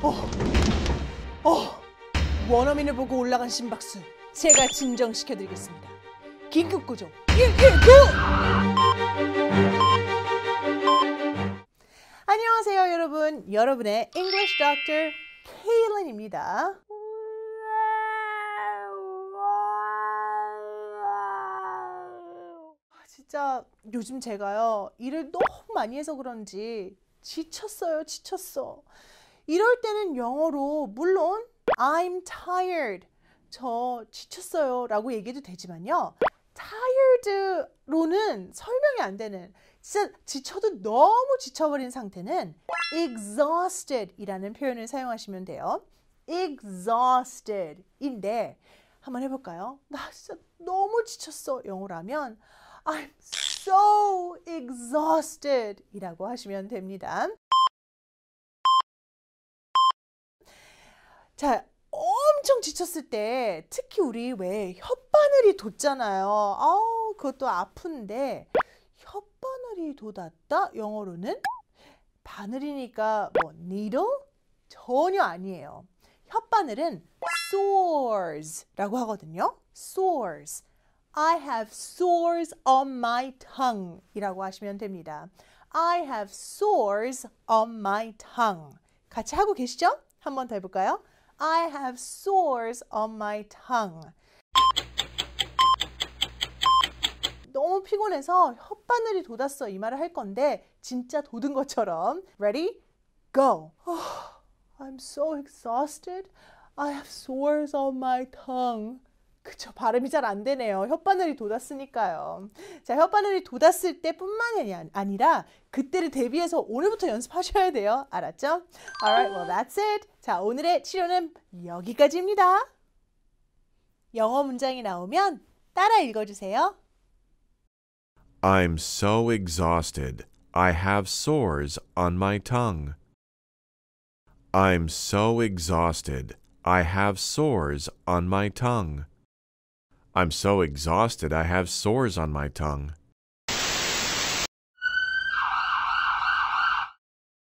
어, 어, 원어민을 보고 올라간 심박수 제가 진정시켜드리겠습니다. 긴급 구조 119! 예, 예, 안녕하세요 여러분, 여러분의 English Doctor 케일런입니다. 아, 진짜 요즘 제가요 일을 너무 많이 해서 그런지 지쳤어요 지쳤어 이럴 때는 영어로 물론 I'm tired. 저 지쳤어요. 라고 얘기해도 되지만요. tired로는 설명이 안 되는 진짜 지쳐도 너무 지쳐버린 상태는 exhausted 이라는 표현을 사용하시면 돼요. exhausted 인데 한번 해볼까요? 나 진짜 너무 지쳤어 영어라면 I'm so exhausted 이라고 하시면 됩니다. 자, 엄청 지쳤을 때 특히 우리 왜 혓바늘이 돋잖아요. 아우, 그것도 아픈데 혓바늘이 돋았다? 영어로는 바늘이니까 뭐 needle 전혀 아니에요. 혓바늘은 sores라고 하거든요. sores. I have sores on my tongue 이라고 하시면 됩니다. I have sores on my tongue. 같이 하고 계시죠? 한번더 해볼까요? I have sores on my tongue. 너무 피곤해서 혓바늘이 돋았어 이 말을 할 건데 진짜 돋은 것처럼 Ready? Go! Oh, I'm so exhausted. I have sores on my tongue. 그쵸 발음이 잘안 되네요. 혓바늘이 돋았으니까요. 자 혓바늘이 돋았을 때뿐만이 아니라 그때를 대비해서 오늘부터 연습하셔야 돼요. 알았죠? Alright, well that's it. 자 오늘의 치료는 여기까지입니다. 영어 문장이 나오면 따라 읽어주세요. I'm so exhausted. I have sores on my tongue. I'm so exhausted. I have sores on my tongue. I'm so exhausted I have sores on my tongue.